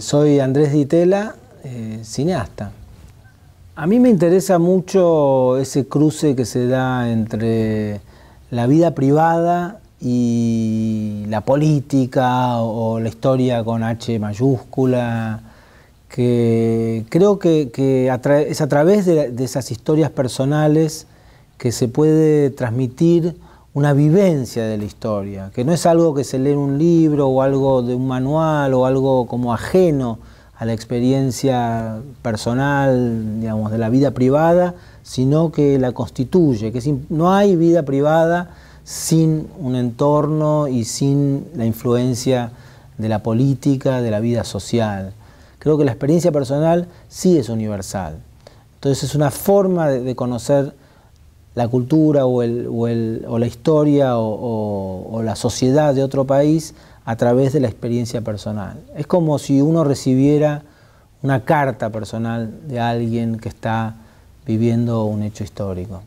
Soy Andrés Ditela, eh, cineasta. A mí me interesa mucho ese cruce que se da entre la vida privada y la política o la historia con H mayúscula, que creo que, es a través de esas historias personales que se puede transmitir una vivencia de la historia, que no es algo que se lee en un libro o algo de un manual o algo como ajeno a la experiencia personal, digamos, de la vida privada, sino que la constituye, que no hay vida privada sin un entorno y sin la influencia de la política, de la vida social. Creo que la experiencia personal sí es universal. Entonces es una forma de conocer la cultura o, la historia o, la sociedad de otro país a través de la experiencia personal. Es como si uno recibiera una carta personal de alguien que está viviendo un hecho histórico.